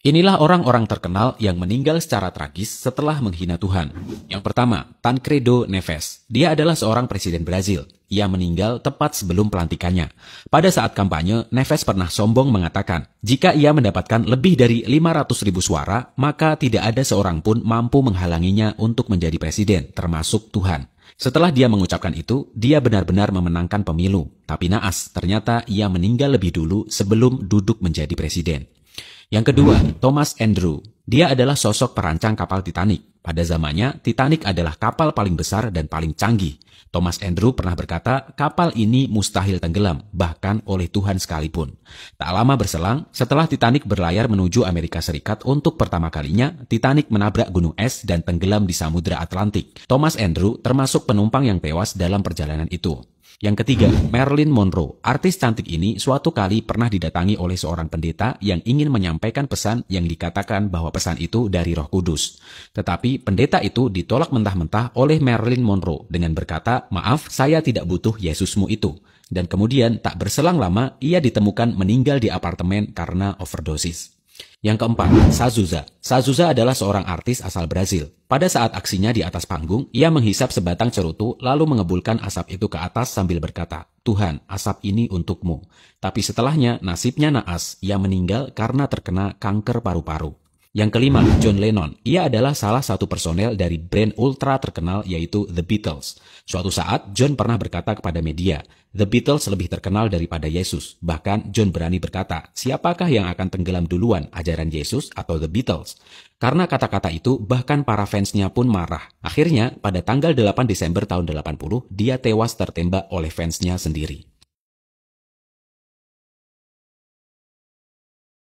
Inilah orang-orang terkenal yang meninggal secara tragis setelah menghina Tuhan. Yang pertama, Tancredo Neves. Dia adalah seorang presiden Brazil. Ia meninggal tepat sebelum pelantikannya. Pada saat kampanye, Neves pernah sombong mengatakan, jika ia mendapatkan lebih dari 500 ribu suara, maka tidak ada seorang pun mampu menghalanginya untuk menjadi presiden, termasuk Tuhan. Setelah dia mengucapkan itu, dia benar-benar memenangkan pemilu. Tapi naas, ternyata ia meninggal lebih dulu sebelum duduk menjadi presiden. Yang kedua, Thomas Andrew. Dia adalah sosok perancang kapal Titanic. Pada zamannya, Titanic adalah kapal paling besar dan paling canggih. Thomas Andrew pernah berkata, kapal ini mustahil tenggelam, bahkan oleh Tuhan sekalipun. Tak lama berselang, setelah Titanic berlayar menuju Amerika Serikat untuk pertama kalinya, Titanic menabrak gunung es dan tenggelam di Samudra Atlantik. Thomas Andrew termasuk penumpang yang tewas dalam perjalanan itu. Yang ketiga, Marilyn Monroe. Artis cantik ini suatu kali pernah didatangi oleh seorang pendeta yang ingin menyampaikan pesan yang dikatakan bahwa pesan itu dari roh kudus. Tetapi pendeta itu ditolak mentah-mentah oleh Marilyn Monroe dengan berkata, maaf saya tidak butuh Yesusmu itu. Dan kemudian tak berselang lama ia ditemukan meninggal di apartemen karena overdosis. Yang keempat, Sazuza. Sazuza adalah seorang artis asal Brazil. Pada saat aksinya di atas panggung, ia menghisap sebatang cerutu lalu mengebulkan asap itu ke atas sambil berkata, Tuhan, asap ini untukmu. Tapi setelahnya, nasibnya naas, ia meninggal karena terkena kanker paru-paru. Yang kelima, John Lennon. Ia adalah salah satu personel dari brand ultra terkenal yaitu The Beatles. Suatu saat, John pernah berkata kepada media, The Beatles lebih terkenal daripada Yesus. Bahkan, John berani berkata, siapakah yang akan tenggelam duluan, ajaran Yesus atau The Beatles? Karena kata-kata itu, bahkan para fansnya pun marah. Akhirnya, pada tanggal 8 Desember tahun 80, dia tewas tertembak oleh fansnya sendiri.